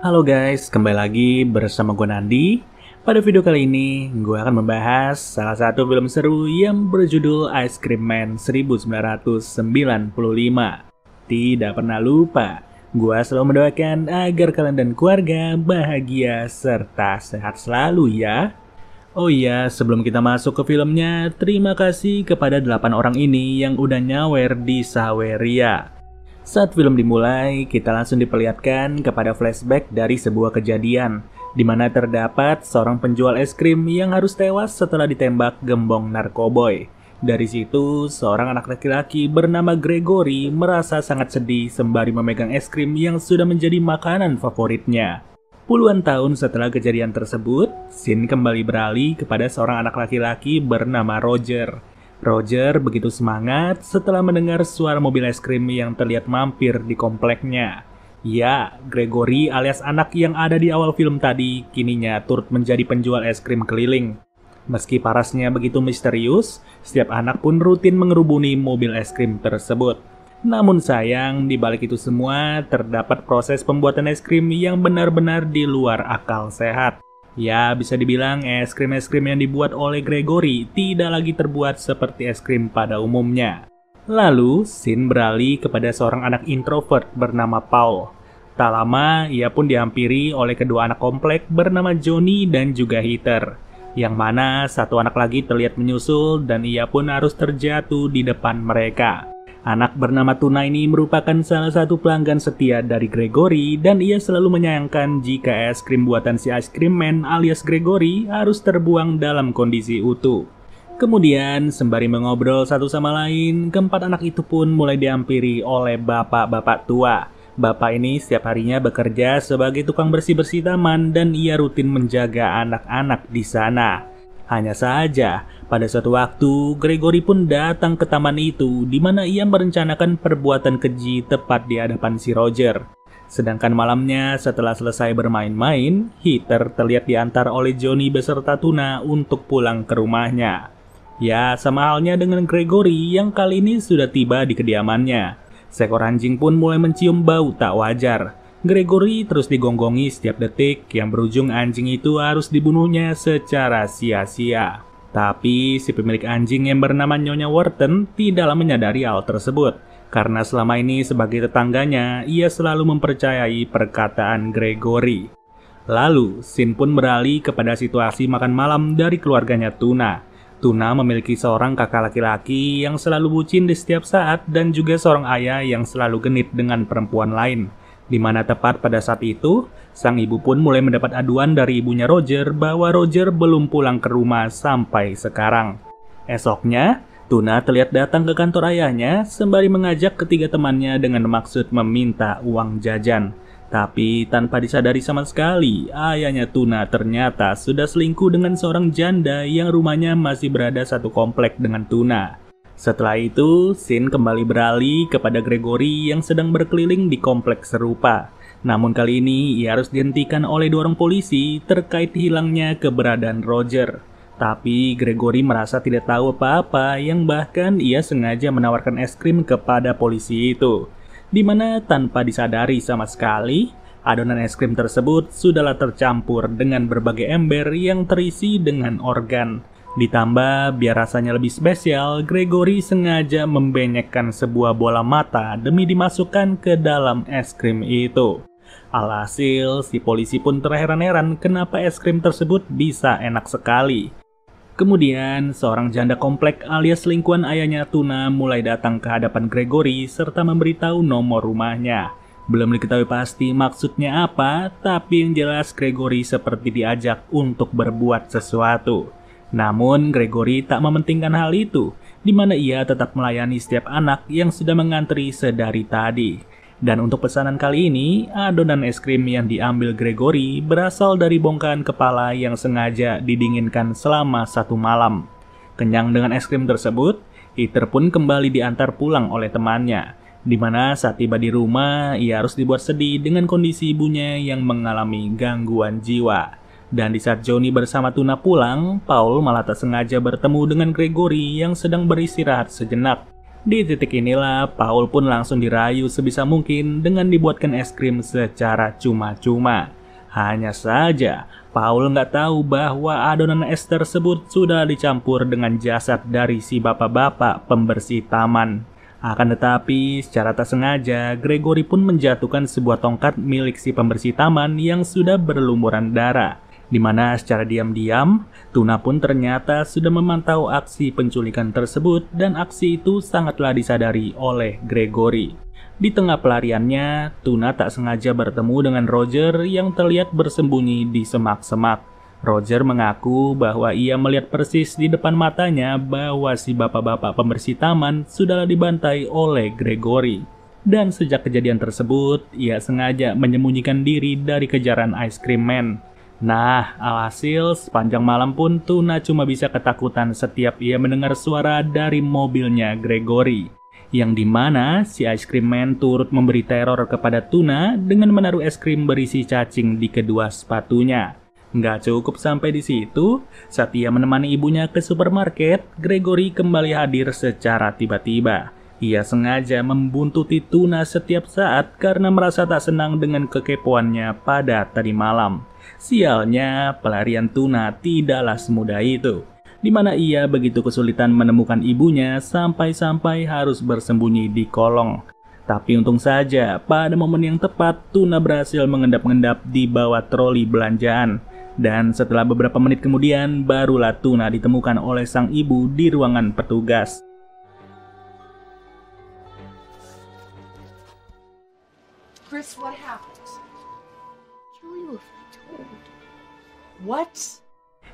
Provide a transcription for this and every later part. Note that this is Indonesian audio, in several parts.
Halo guys, kembali lagi bersama gue Nandi. Pada video kali ini, gue akan membahas salah satu film seru yang berjudul Ice Cream Man 1995. Tidak pernah lupa, gue selalu mendoakan agar kalian dan keluarga bahagia serta sehat selalu ya. Oh iya, sebelum kita masuk ke filmnya, terima kasih kepada 8 orang ini yang udah nyawer di Saweria. Saat film dimulai, kita langsung diperlihatkan kepada flashback dari sebuah kejadian, di mana terdapat seorang penjual es krim yang harus tewas setelah ditembak gembong narkoboy. Dari situ, seorang anak laki-laki bernama Gregory merasa sangat sedih sembari memegang es krim yang sudah menjadi makanan favoritnya. Puluhan tahun setelah kejadian tersebut, Sin kembali beralih kepada seorang anak laki-laki bernama Roger Roger begitu semangat setelah mendengar suara mobil es krim yang terlihat mampir di kompleknya. Ya, Gregory alias anak yang ada di awal film tadi, kininya turut menjadi penjual es krim keliling. Meski parasnya begitu misterius, setiap anak pun rutin mengerubuni mobil es krim tersebut. Namun sayang, di balik itu semua terdapat proses pembuatan es krim yang benar-benar di luar akal sehat. Ya, bisa dibilang es krim-es krim yang dibuat oleh Gregory tidak lagi terbuat seperti es krim pada umumnya. Lalu, Sin beralih kepada seorang anak introvert bernama Paul. Tak lama, ia pun dihampiri oleh kedua anak komplek bernama Johnny dan juga Heather. Yang mana satu anak lagi terlihat menyusul dan ia pun harus terjatuh di depan mereka. Anak bernama Tuna ini merupakan salah satu pelanggan setia dari Gregory dan ia selalu menyayangkan jika es krim buatan si Ice Cream Man alias Gregory harus terbuang dalam kondisi utuh. Kemudian, sembari mengobrol satu sama lain, keempat anak itu pun mulai diampiri oleh bapak-bapak tua. Bapak ini setiap harinya bekerja sebagai tukang bersih-bersih taman dan ia rutin menjaga anak-anak di sana. Hanya saja, pada suatu waktu, Gregory pun datang ke taman itu di mana ia merencanakan perbuatan keji tepat di hadapan si Roger. Sedangkan malamnya, setelah selesai bermain-main, Heather terlihat diantar oleh Johnny beserta Tuna untuk pulang ke rumahnya. Ya, sama halnya dengan Gregory yang kali ini sudah tiba di kediamannya. Seekor anjing pun mulai mencium bau tak wajar, Gregory terus digonggongi setiap detik yang berujung anjing itu harus dibunuhnya secara sia-sia. Tapi si pemilik anjing yang bernama Nyonya Wharton tidaklah menyadari hal tersebut karena selama ini sebagai tetangganya ia selalu mempercayai perkataan Gregory. Lalu, Sin pun beralih kepada situasi makan malam dari keluarganya Tuna. Tuna memiliki seorang kakak laki-laki yang selalu bucin di setiap saat dan juga seorang ayah yang selalu genit dengan perempuan lain di mana tepat pada saat itu, sang ibu pun mulai mendapat aduan dari ibunya Roger bahwa Roger belum pulang ke rumah sampai sekarang. Esoknya, Tuna terlihat datang ke kantor ayahnya sembari mengajak ketiga temannya dengan maksud meminta uang jajan. Tapi tanpa disadari sama sekali, ayahnya Tuna ternyata sudah selingkuh dengan seorang janda yang rumahnya masih berada satu komplek dengan Tuna. Setelah itu, Sin kembali beralih kepada Gregory yang sedang berkeliling di kompleks serupa. Namun kali ini, ia harus dihentikan oleh dua orang polisi terkait hilangnya keberadaan Roger. Tapi Gregory merasa tidak tahu apa-apa yang bahkan ia sengaja menawarkan es krim kepada polisi itu. di mana tanpa disadari sama sekali, adonan es krim tersebut sudahlah tercampur dengan berbagai ember yang terisi dengan organ. Ditambah, biar rasanya lebih spesial, Gregory sengaja membenyekkan sebuah bola mata demi dimasukkan ke dalam es krim itu. Alhasil, si polisi pun terheran-heran kenapa es krim tersebut bisa enak sekali. Kemudian, seorang janda komplek alias lingkungan ayahnya Tuna mulai datang ke hadapan Gregory serta memberitahu nomor rumahnya. Belum diketahui pasti maksudnya apa, tapi yang jelas Gregory seperti diajak untuk berbuat sesuatu. Namun, Gregory tak mementingkan hal itu, di mana ia tetap melayani setiap anak yang sudah mengantri sedari tadi. Dan untuk pesanan kali ini, adonan es krim yang diambil Gregory berasal dari bongkahan kepala yang sengaja didinginkan selama satu malam. Kenyang dengan es krim tersebut, Heather pun kembali diantar pulang oleh temannya, di mana saat tiba di rumah, ia harus dibuat sedih dengan kondisi ibunya yang mengalami gangguan jiwa. Dan di saat Johnny bersama Tuna pulang, Paul malah tak sengaja bertemu dengan Gregory yang sedang beristirahat sejenak. Di titik inilah, Paul pun langsung dirayu sebisa mungkin dengan dibuatkan es krim secara cuma-cuma. Hanya saja, Paul nggak tahu bahwa adonan es tersebut sudah dicampur dengan jasad dari si bapak-bapak pembersih taman. Akan tetapi, secara tak sengaja, Gregory pun menjatuhkan sebuah tongkat milik si pembersih taman yang sudah berlumuran darah di mana secara diam-diam, Tuna pun ternyata sudah memantau aksi penculikan tersebut dan aksi itu sangatlah disadari oleh Gregory. Di tengah pelariannya, Tuna tak sengaja bertemu dengan Roger yang terlihat bersembunyi di semak-semak. Roger mengaku bahwa ia melihat persis di depan matanya bahwa si bapak-bapak pembersih taman sudah dibantai oleh Gregory. Dan sejak kejadian tersebut, ia sengaja menyembunyikan diri dari kejaran Ice Cream Man. Nah, alhasil sepanjang malam pun Tuna cuma bisa ketakutan setiap ia mendengar suara dari mobilnya Gregory. Yang dimana si Ice Cream Man turut memberi teror kepada Tuna dengan menaruh es krim berisi cacing di kedua sepatunya. Nggak cukup sampai di situ, saat ia menemani ibunya ke supermarket, Gregory kembali hadir secara tiba-tiba. Ia sengaja membuntuti Tuna setiap saat karena merasa tak senang dengan kekepoannya pada tadi malam. Sialnya, pelarian Tuna tidaklah semudah itu. Di mana ia begitu kesulitan menemukan ibunya sampai-sampai harus bersembunyi di kolong. Tapi untung saja, pada momen yang tepat, Tuna berhasil mengendap-endap di bawah troli belanjaan. Dan setelah beberapa menit kemudian, barulah Tuna ditemukan oleh sang ibu di ruangan petugas. Chris, what What?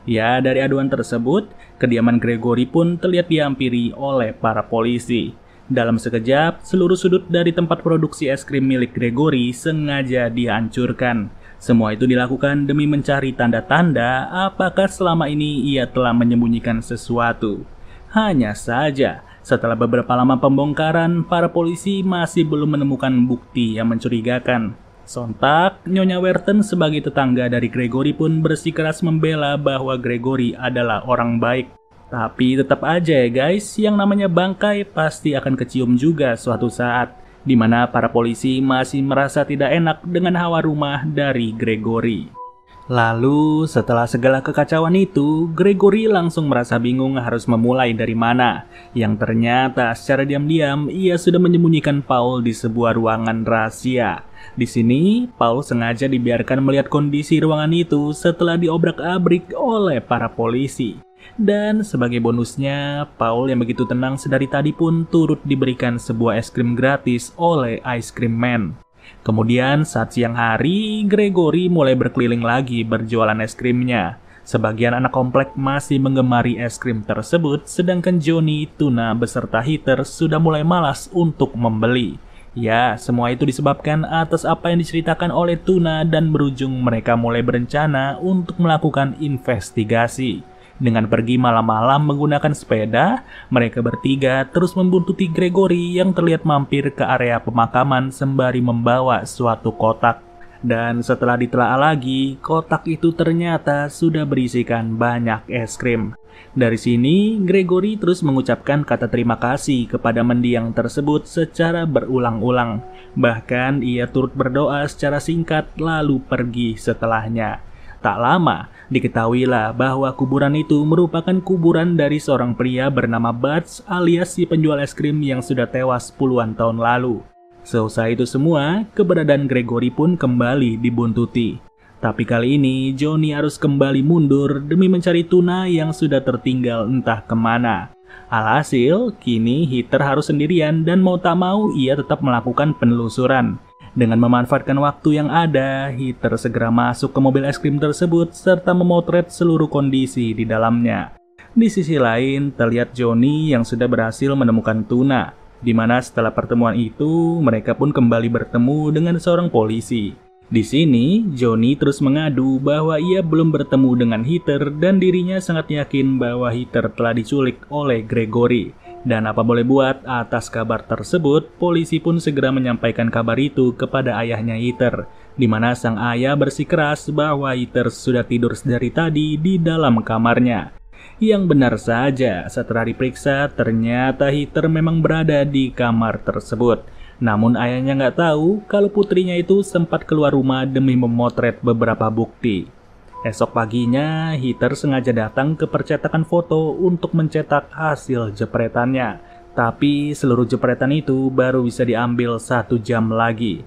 Ya, dari aduan tersebut, kediaman Gregory pun terlihat dihampiri oleh para polisi. Dalam sekejap, seluruh sudut dari tempat produksi es krim milik Gregory sengaja dihancurkan. Semua itu dilakukan demi mencari tanda-tanda apakah selama ini ia telah menyembunyikan sesuatu. Hanya saja, setelah beberapa lama pembongkaran, para polisi masih belum menemukan bukti yang mencurigakan. Sontak, Nyonya Werten sebagai tetangga dari Gregory pun bersikeras membela bahwa Gregory adalah orang baik. Tapi tetap aja ya guys, yang namanya bangkai pasti akan kecium juga suatu saat, di mana para polisi masih merasa tidak enak dengan hawa rumah dari Gregory. Lalu, setelah segala kekacauan itu, Gregory langsung merasa bingung harus memulai dari mana. Yang ternyata secara diam-diam ia sudah menyembunyikan Paul di sebuah ruangan rahasia. Di sini, Paul sengaja dibiarkan melihat kondisi ruangan itu setelah diobrak-abrik oleh para polisi. Dan sebagai bonusnya, Paul yang begitu tenang sedari tadi pun turut diberikan sebuah es krim gratis oleh Ice Cream Man. Kemudian saat siang hari, Gregory mulai berkeliling lagi berjualan es krimnya. Sebagian anak komplek masih menggemari es krim tersebut, sedangkan Johnny, Tuna, beserta Heater sudah mulai malas untuk membeli. Ya, semua itu disebabkan atas apa yang diceritakan oleh Tuna dan berujung mereka mulai berencana untuk melakukan investigasi. Dengan pergi malam-malam menggunakan sepeda, mereka bertiga terus membuntuti Gregory yang terlihat mampir ke area pemakaman sembari membawa suatu kotak dan setelah ditelaah lagi, kotak itu ternyata sudah berisikan banyak es krim. Dari sini, Gregory terus mengucapkan kata terima kasih kepada mendiang tersebut secara berulang-ulang. Bahkan ia turut berdoa secara singkat lalu pergi setelahnya. Tak lama, diketahuilah bahwa kuburan itu merupakan kuburan dari seorang pria bernama Buds alias si penjual es krim yang sudah tewas puluhan tahun lalu. Selesai itu semua, keberadaan Gregory pun kembali dibuntuti. Tapi kali ini, Johnny harus kembali mundur demi mencari tuna yang sudah tertinggal entah kemana. Alhasil, kini Heater harus sendirian dan mau tak mau ia tetap melakukan penelusuran. Dengan memanfaatkan waktu yang ada, Heater segera masuk ke mobil es krim tersebut serta memotret seluruh kondisi di dalamnya. Di sisi lain, terlihat Johnny yang sudah berhasil menemukan tuna di mana setelah pertemuan itu mereka pun kembali bertemu dengan seorang polisi. Di sini, Johnny terus mengadu bahwa ia belum bertemu dengan Heather dan dirinya sangat yakin bahwa Heather telah diculik oleh Gregory. Dan apa boleh buat, atas kabar tersebut, polisi pun segera menyampaikan kabar itu kepada ayahnya Heather, di mana sang ayah bersikeras bahwa Heather sudah tidur dari tadi di dalam kamarnya yang benar saja setelah diperiksa ternyata Hiter memang berada di kamar tersebut. Namun ayahnya nggak tahu kalau putrinya itu sempat keluar rumah demi memotret beberapa bukti. Esok paginya, Hiter sengaja datang ke percetakan foto untuk mencetak hasil jepretannya. Tapi seluruh jepretan itu baru bisa diambil satu jam lagi.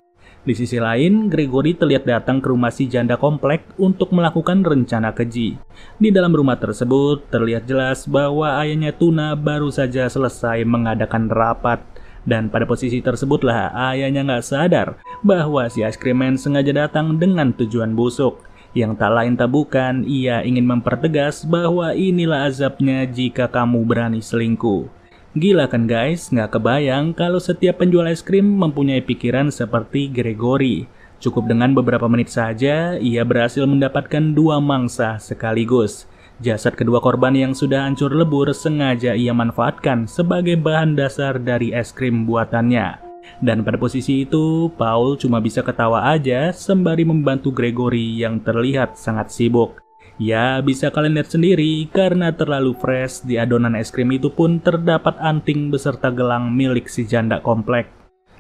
Di sisi lain, Gregory terlihat datang ke rumah si janda komplek untuk melakukan rencana keji. Di dalam rumah tersebut, terlihat jelas bahwa ayahnya Tuna baru saja selesai mengadakan rapat. Dan pada posisi tersebutlah ayahnya nggak sadar bahwa si Ice Cream Man sengaja datang dengan tujuan busuk. Yang tak lain tak bukan, ia ingin mempertegas bahwa inilah azabnya jika kamu berani selingkuh. Gila kan guys, nggak kebayang kalau setiap penjual es krim mempunyai pikiran seperti Gregory. Cukup dengan beberapa menit saja, ia berhasil mendapatkan dua mangsa sekaligus. Jasad kedua korban yang sudah hancur lebur sengaja ia manfaatkan sebagai bahan dasar dari es krim buatannya. Dan pada posisi itu, Paul cuma bisa ketawa aja sembari membantu Gregory yang terlihat sangat sibuk. Ya, bisa kalian lihat sendiri, karena terlalu fresh, di adonan es krim itu pun terdapat anting beserta gelang milik si janda komplek.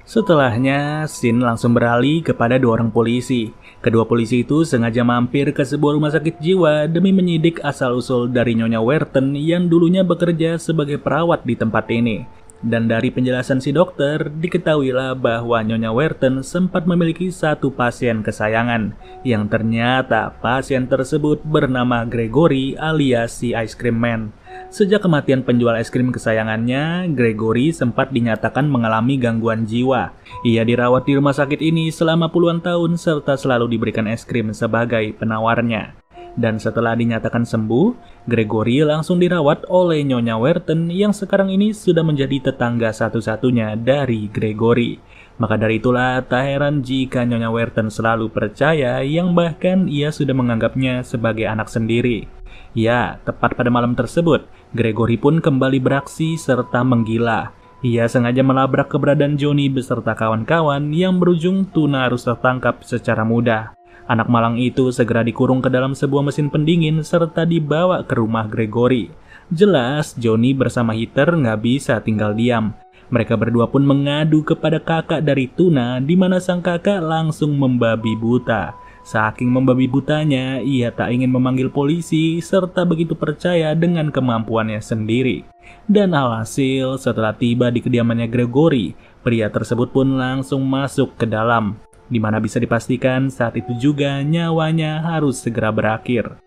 Setelahnya, Sin langsung beralih kepada dua orang polisi. Kedua polisi itu sengaja mampir ke sebuah rumah sakit jiwa demi menyidik asal-usul dari Nyonya Werton yang dulunya bekerja sebagai perawat di tempat ini. Dan dari penjelasan si dokter, diketahuilah bahwa Nyonya Werten sempat memiliki satu pasien kesayangan, yang ternyata pasien tersebut bernama Gregory alias si Ice Cream Man. Sejak kematian penjual es krim kesayangannya, Gregory sempat dinyatakan mengalami gangguan jiwa. Ia dirawat di rumah sakit ini selama puluhan tahun serta selalu diberikan es krim sebagai penawarnya. Dan setelah dinyatakan sembuh, Gregory langsung dirawat oleh Nyonya Werten yang sekarang ini sudah menjadi tetangga satu-satunya dari Gregory. Maka dari itulah tak heran jika Nyonya Werten selalu percaya yang bahkan ia sudah menganggapnya sebagai anak sendiri. Ya, tepat pada malam tersebut, Gregory pun kembali beraksi serta menggila. Ia sengaja melabrak keberadaan Johnny beserta kawan-kawan yang berujung Tuna harus tertangkap secara mudah. Anak malang itu segera dikurung ke dalam sebuah mesin pendingin serta dibawa ke rumah Gregory. Jelas, Johnny bersama Heather nggak bisa tinggal diam. Mereka berdua pun mengadu kepada kakak dari Tuna, di mana sang kakak langsung membabi buta. Saking membabi butanya, ia tak ingin memanggil polisi serta begitu percaya dengan kemampuannya sendiri. Dan alhasil, setelah tiba di kediamannya Gregory, pria tersebut pun langsung masuk ke dalam di mana bisa dipastikan saat itu juga nyawanya harus segera berakhir.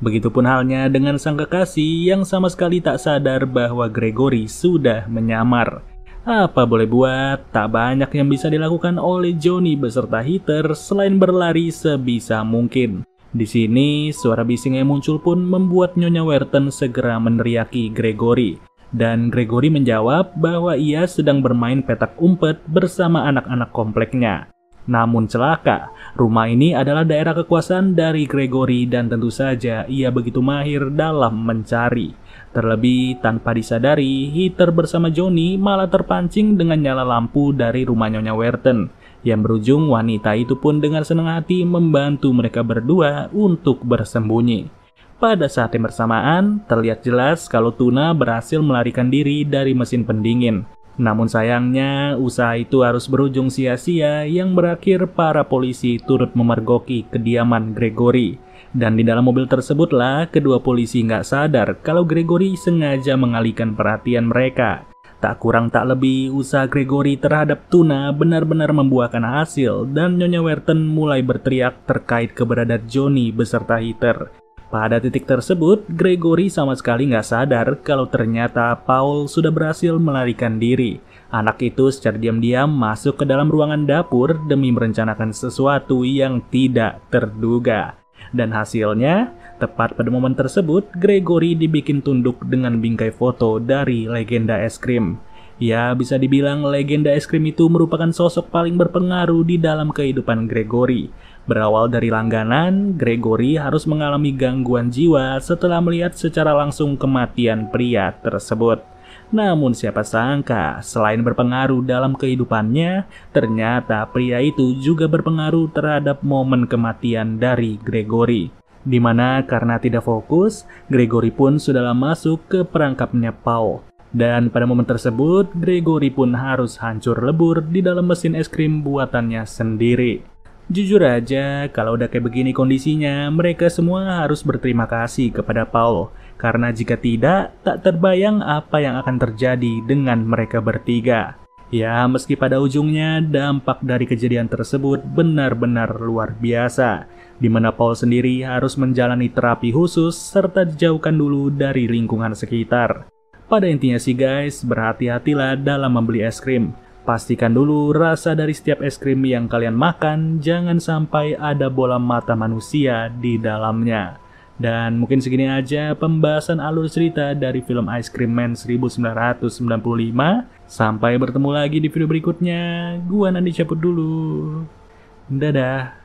Begitupun halnya dengan sang kekasih yang sama sekali tak sadar bahwa Gregory sudah menyamar. Apa boleh buat, tak banyak yang bisa dilakukan oleh Johnny beserta Heater selain berlari sebisa mungkin. Di sini, suara bising yang muncul pun membuat Nyonya Werton segera meneriaki Gregory. Dan Gregory menjawab bahwa ia sedang bermain petak umpet bersama anak-anak kompleknya. Namun celaka, rumah ini adalah daerah kekuasaan dari Gregory dan tentu saja ia begitu mahir dalam mencari. Terlebih, tanpa disadari, Heather bersama Johnny malah terpancing dengan nyala lampu dari rumah Nyonya Werton yang berujung wanita itu pun dengan senang hati membantu mereka berdua untuk bersembunyi. Pada saat yang bersamaan, terlihat jelas kalau Tuna berhasil melarikan diri dari mesin pendingin. Namun sayangnya, usaha itu harus berujung sia-sia yang berakhir para polisi turut memergoki kediaman Gregory. Dan di dalam mobil tersebutlah, kedua polisi nggak sadar kalau Gregory sengaja mengalihkan perhatian mereka. Tak kurang tak lebih, usaha Gregory terhadap Tuna benar-benar membuahkan hasil dan Nyonya Werton mulai berteriak terkait keberadaan Johnny beserta Heather. Pada titik tersebut, Gregory sama sekali nggak sadar kalau ternyata Paul sudah berhasil melarikan diri. Anak itu secara diam-diam masuk ke dalam ruangan dapur demi merencanakan sesuatu yang tidak terduga. Dan hasilnya, tepat pada momen tersebut, Gregory dibikin tunduk dengan bingkai foto dari legenda es krim. Ya, bisa dibilang legenda es krim itu merupakan sosok paling berpengaruh di dalam kehidupan Gregory. Berawal dari langganan, Gregory harus mengalami gangguan jiwa setelah melihat secara langsung kematian pria tersebut. Namun siapa sangka, selain berpengaruh dalam kehidupannya, ternyata pria itu juga berpengaruh terhadap momen kematian dari Gregory. Dimana karena tidak fokus, Gregory pun sudah lama masuk ke perangkapnya Paul. Dan pada momen tersebut, Gregory pun harus hancur lebur di dalam mesin es krim buatannya sendiri. Jujur aja, kalau udah kayak begini kondisinya, mereka semua harus berterima kasih kepada Paul Karena jika tidak, tak terbayang apa yang akan terjadi dengan mereka bertiga. Ya, meski pada ujungnya dampak dari kejadian tersebut benar-benar luar biasa, di mana Paul sendiri harus menjalani terapi khusus serta dijauhkan dulu dari lingkungan sekitar. Pada intinya sih guys, berhati-hatilah dalam membeli es krim Pastikan dulu rasa dari setiap es krim yang kalian makan, jangan sampai ada bola mata manusia di dalamnya. Dan mungkin segini aja pembahasan alur cerita dari film Ice Cream Man 1995. Sampai bertemu lagi di video berikutnya. Gua nanti cabut dulu. Dadah.